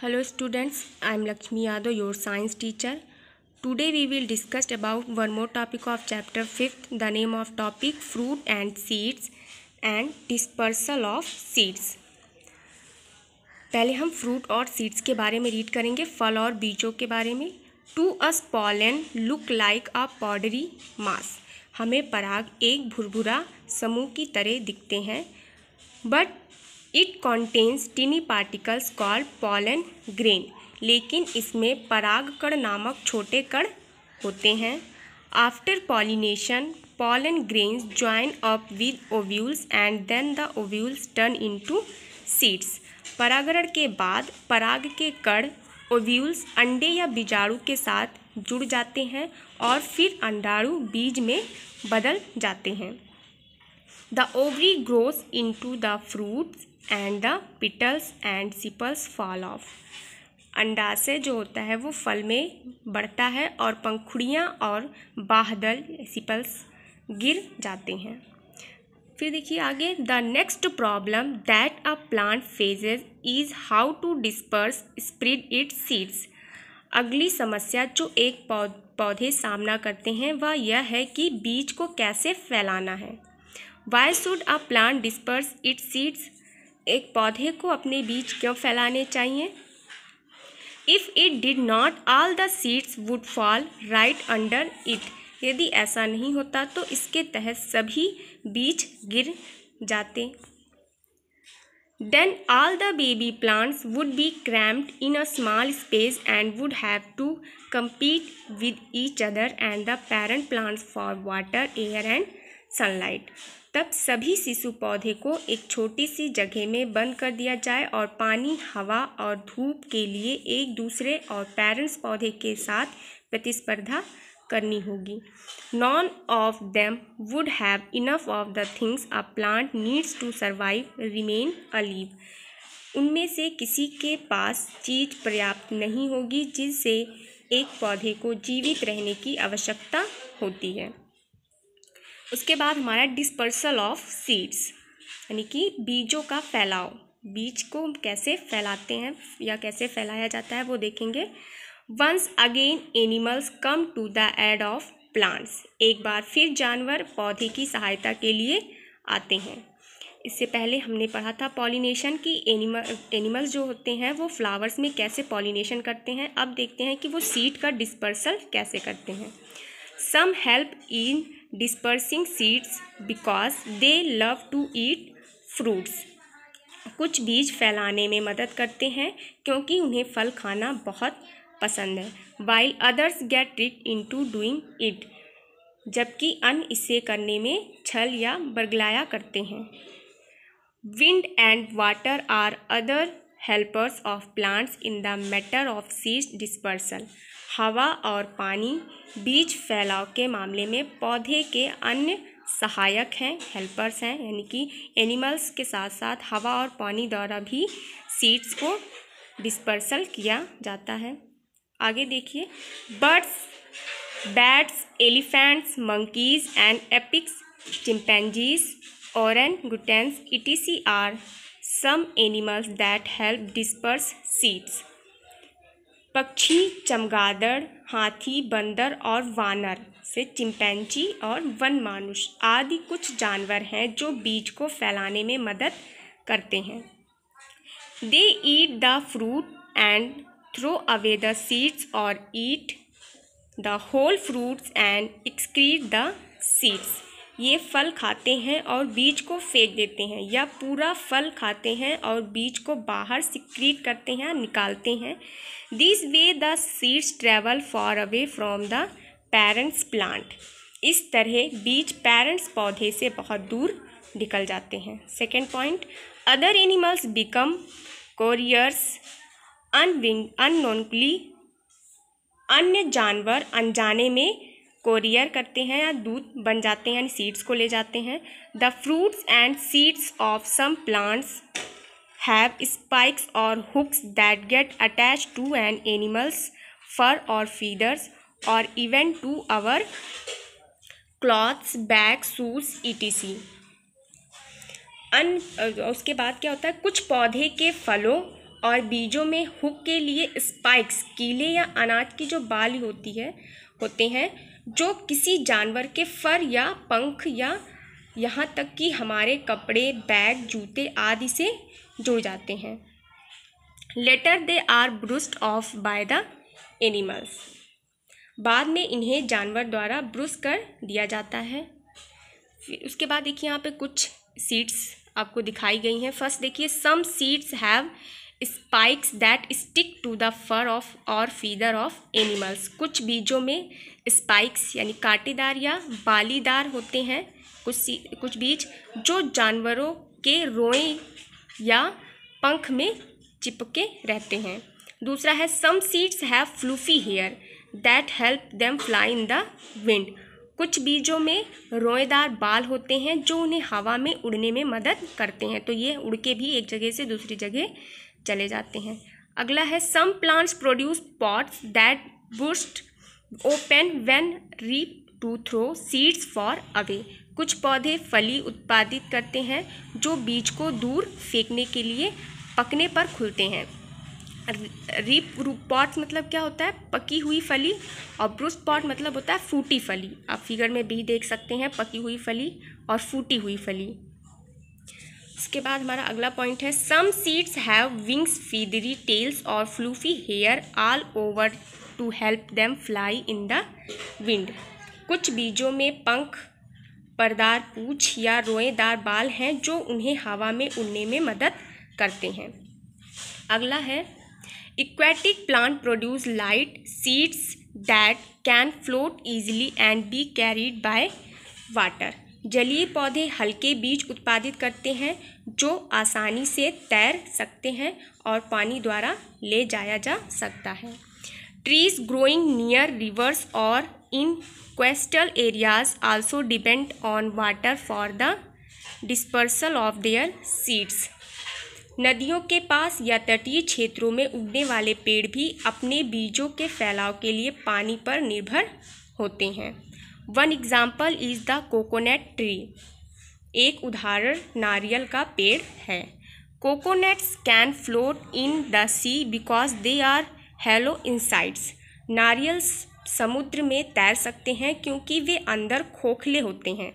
hello students I am Lakshmi Yadav your science teacher today we will discuss about one more topic of chapter fifth the name of topic fruit and seeds and dispersal of seeds पहले हम fruit और seeds के बारे में read करेंगे फल और बीजों के बारे में to us pollen look like a powdery mass हमें पराग एक भुरभुरा समूह की तरह दिखते हैं but it contains tiny particles call pollen grain लेकिन इसमें परागकण नामक छोटे कण होते हैं after pollination pollen grains join up with ovules and then the turn turn into seeds परागरण के बाद पराग के कण ओव्यूल्स अंडे या बीजाणु के साथ जुड़ जाते हैं और फिर अंडाणु बीज में बदल जाते हैं the ovary grows into the fruits and the petals and sepals fall off अंडाशय जो होता है वो फल में बढ़ता है और पंखुड़ियाँ और बाहदल सिपल्स गिर जाते हैं फिर देखिए आगे the next problem that a plant faces is how to disperse spread it seeds अगली समस्या जो एक पौधे सामना करते हैं वह यह है कि बीज को कैसे फैलाना है why should a plant disperse it seeds एक पौधे को अपने बीज क्यों फैलाने चाहिए if it did not all the seeds would fall right under it यदि ऐसा नहीं होता तो इसके तहत सभी बीज गिर जाते then all the baby plants would be cramped in a small space and would have to compete with each other and the parent plants for water air and sunlight तब सभी शिशु पौधे को एक छोटी सी जगह में बंद कर दिया जाए और पानी हवा और धूप के लिए एक दूसरे और पेरेंट्स पौधे के साथ प्रतिस्पर्धा करनी होगी none of them would have enough of the things a plant needs to survive remain alive उनमें से किसी के पास चीज़ पर्याप्त नहीं होगी जिससे एक पौधे को जीवित रहने की आवश्यकता होती है उसके बाद हमारा डिस्पर्सल ऑफ सीड्स यानी कि बीजों का फैलाव बीज को कैसे फैलाते हैं या कैसे फैलाया जाता है वो देखेंगे once again animals come to the aid of plants एक बार फिर जानवर पौधे की सहायता के लिए आते हैं इससे पहले हमने पढ़ा था पॉलिनेशन की एनिमल एनिमल्स जो होते हैं वो फ्लावर्स में कैसे पॉलिनेशन करते हैं अब देखते हैं कि वो सीड का डिस्पर्सल कैसे करते हैं some help in dispersing seeds because they love to eat fruits कुछ बीज फैलाने में मदद करते हैं क्योंकि उन्हें फल खाना बहुत पसंद है while others get tricked to doing it जबकि अन्य इसे करने में छल या बरगलाया करते हैं wind and water are other helpers of plants in the matter of सीज डिस्पर्सल हवा और पानी बीज फैलाव के मामले में पौधे के अन्य सहायक हैं हेल्पर्स हैं यानी कि एनिमल्स के साथ साथ हवा और पानी द्वारा भी सीड्स को डिस्पर्सल किया जाता है आगे देखिए birds bats elephants monkeys and apes chimpanzees orangutans etc are some animals that help disperse seeds पक्षी चमगादड़ हाथी बंदर और वानर से चिंपैंची और वन मानुष आदि कुछ जानवर हैं जो बीज को फैलाने में मदद करते हैं they eat the fruit and throw away the seeds or eat the whole fruits and excrete the seeds ये फल खाते हैं और बीज को फेंक देते हैं या पूरा फल खाते हैं और बीज को बाहर सिक्रीट करते हैं निकालते हैं this way the seeds travel far away from the parents plant इस तरह बीज पेरेंट्स पौधे से बहुत दूर निकल जाते हैं second point other animals become couriers अनविंग अन्य जानवर अनजाने में कोरियर करते हैं या दूध बन जाते हैं यानी सीड्स को ले जाते हैं the fruits and seeds of some plants have spikes or hooks that get attach to an animals fur or feathers or even to our clothes bag shoes E T C अन उसके बाद क्या होता है कुछ पौधे के फलों और बीजों में हुक के लिए स्पाइक्स कीले या अनाज की जो बाल होती है होते हैं जो किसी जानवर के फर या पंख या यहाँ तक कि हमारे कपड़े बैग जूते आदि से जुड़ जाते हैं later they are brushed off by the animals बाद में इन्हें जानवर द्वारा ब्रुश कर दिया जाता है फिर उसके बाद देखिए यहाँ पे कुछ सीड्स आपको दिखाई गई हैं फर्स्ट देखिए some seeds have spikes that stick to the fur of or feather of animals कुछ बीजों में स्पाइक्स यानी कांटेदार या बालीदार होते हैं कुछ कुछ बीज जो जानवरों के रोए या पंख में चिपके रहते हैं दूसरा है some seeds have fluffy hair that help them fly in the wind कुछ बीजों में रोएदार बाल होते हैं जो उन्हें हवा में उड़ने में मदद करते हैं तो ये उड़ के भी एक जगह से दूसरी जगह चले जाते हैं अगला है some plants produce pods that burst open when ripe to throw seeds far away कुछ पौधे फली उत्पादित करते हैं जो बीज को दूर फेंकने के लिए पकने पर खुलते हैं रूप पॉट मतलब क्या होता है पकी हुई फली और ब्रुस पॉट मतलब होता है फूटी फली आप फिगर में भी देख सकते हैं पकी हुई फली और फूटी हुई फली इसके बाद हमारा अगला पॉइंट है some seeds have wings feathery tails or fluffy hair all over to help them fly in the wind कुछ बीजों में पंख परदार पूछ या रोएदार बाल हैं जो उन्हें हवा में उड़ने में मदद करते हैं अगला है aquatic plant produce light seeds that can float easily and be carried by water जलीय पौधे हल्के बीज उत्पादित करते हैं जो आसानी से तैर सकते हैं और पानी द्वारा ले जाया जा सकता है trees growing near rivers or in coastal areas also depend on water for the dispersal of their seeds नदियों के पास या तटीय क्षेत्रों में उगने वाले पेड़ भी अपने बीजों के फैलाव के लिए पानी पर निर्भर होते हैं one example is the coconut tree एक उदाहरण नारियल का पेड़ है coconuts can float in the sea because they are hollow inside नारियल्स समुद्र में तैर सकते हैं क्योंकि वे अंदर खोखले होते हैं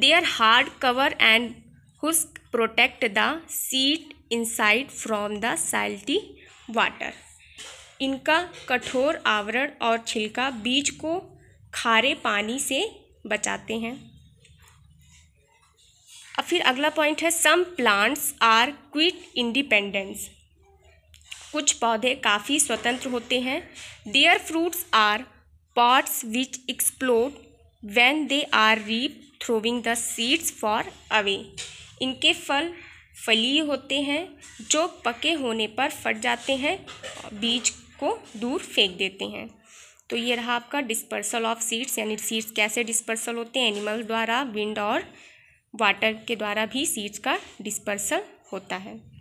they are hard cover and husk protect the seed inside from the salty water इनका कठोर आवरण और छिलका बीज को खारे पानी से बचाते हैं अब फिर अगला पॉइंट है some plants are quite independent कुछ पौधे काफ़ी स्वतंत्र होते हैं their fruits are pods which explode when they are ripe throwing the seeds far away इनके फल फलीय होते हैं जो पके होने पर फट जाते हैं बीज को दूर फेंक देते हैं तो ये रहा आपका डिस्पर्सल ऑफ सीड्स यानी सीड्स कैसे डिस्पर्सल होते हैं एनिमल द्वारा विंड और वाटर के द्वारा भी सीड्स का डिस्पर्सल होता है